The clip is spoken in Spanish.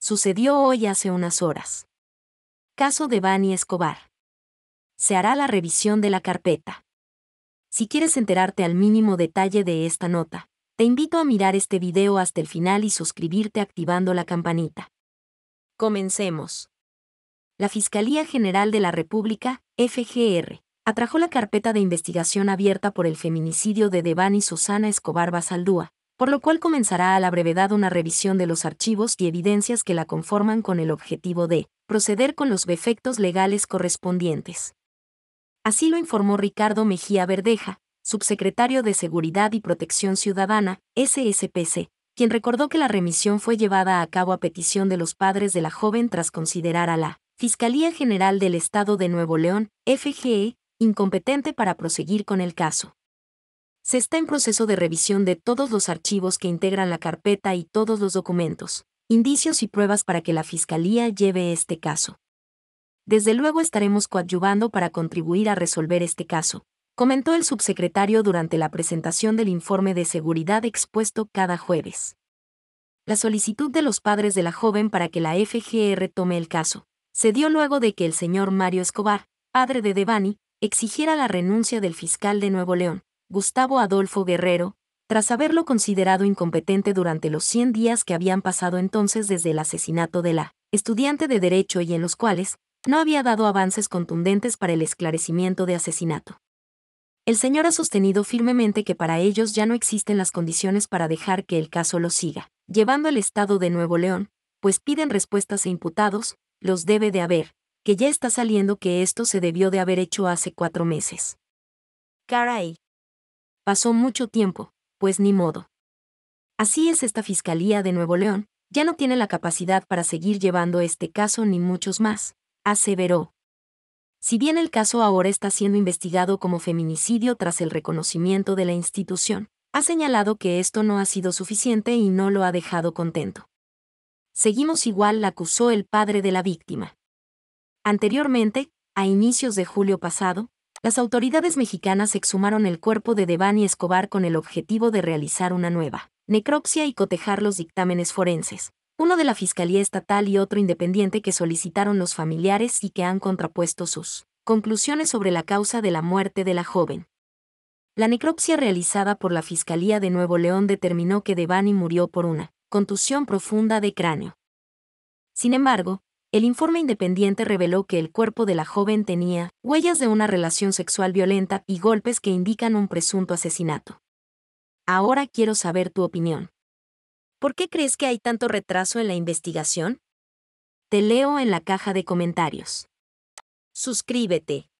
Sucedió hoy hace unas horas. Caso de Bani Escobar. Se hará la revisión de la carpeta. Si quieres enterarte al mínimo detalle de esta nota, te invito a mirar este video hasta el final y suscribirte activando la campanita. Comencemos. La Fiscalía General de la República, FGR, atrajo la carpeta de investigación abierta por el feminicidio de Devani Susana Escobar Basaldúa, por lo cual comenzará a la brevedad una revisión de los archivos y evidencias que la conforman con el objetivo de proceder con los defectos legales correspondientes. Así lo informó Ricardo Mejía Verdeja, subsecretario de Seguridad y Protección Ciudadana, SSPC, quien recordó que la remisión fue llevada a cabo a petición de los padres de la joven tras considerar a la Fiscalía General del Estado de Nuevo León, FGE, incompetente para proseguir con el caso se está en proceso de revisión de todos los archivos que integran la carpeta y todos los documentos, indicios y pruebas para que la Fiscalía lleve este caso. Desde luego estaremos coadyuvando para contribuir a resolver este caso, comentó el subsecretario durante la presentación del informe de seguridad expuesto cada jueves. La solicitud de los padres de la joven para que la FGR tome el caso se dio luego de que el señor Mario Escobar, padre de Devani, exigiera la renuncia del fiscal de Nuevo León, Gustavo Adolfo Guerrero, tras haberlo considerado incompetente durante los 100 días que habían pasado entonces desde el asesinato de la estudiante de Derecho y en los cuales no había dado avances contundentes para el esclarecimiento de asesinato. El señor ha sostenido firmemente que para ellos ya no existen las condiciones para dejar que el caso lo siga, llevando al Estado de Nuevo León, pues piden respuestas e imputados, los debe de haber, que ya está saliendo que esto se debió de haber hecho hace cuatro meses. Caray. Pasó mucho tiempo, pues ni modo. Así es esta Fiscalía de Nuevo León, ya no tiene la capacidad para seguir llevando este caso ni muchos más, aseveró. Si bien el caso ahora está siendo investigado como feminicidio tras el reconocimiento de la institución, ha señalado que esto no ha sido suficiente y no lo ha dejado contento. Seguimos igual, la acusó el padre de la víctima. Anteriormente, a inicios de julio pasado, las autoridades mexicanas exhumaron el cuerpo de Devani Escobar con el objetivo de realizar una nueva necropsia y cotejar los dictámenes forenses, uno de la Fiscalía Estatal y otro independiente que solicitaron los familiares y que han contrapuesto sus conclusiones sobre la causa de la muerte de la joven. La necropsia realizada por la Fiscalía de Nuevo León determinó que Devani murió por una contusión profunda de cráneo. Sin embargo, el informe independiente reveló que el cuerpo de la joven tenía huellas de una relación sexual violenta y golpes que indican un presunto asesinato. Ahora quiero saber tu opinión. ¿Por qué crees que hay tanto retraso en la investigación? Te leo en la caja de comentarios. Suscríbete.